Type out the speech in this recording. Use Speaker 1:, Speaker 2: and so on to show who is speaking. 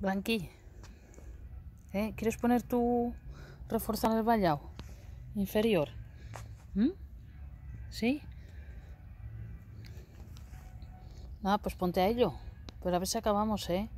Speaker 1: Blanqui, ¿eh? ¿quieres poner tu reforzar el vallado inferior? ¿Mm? ¿Sí? Nada, pues ponte a ello. Pero a ver si acabamos, ¿eh?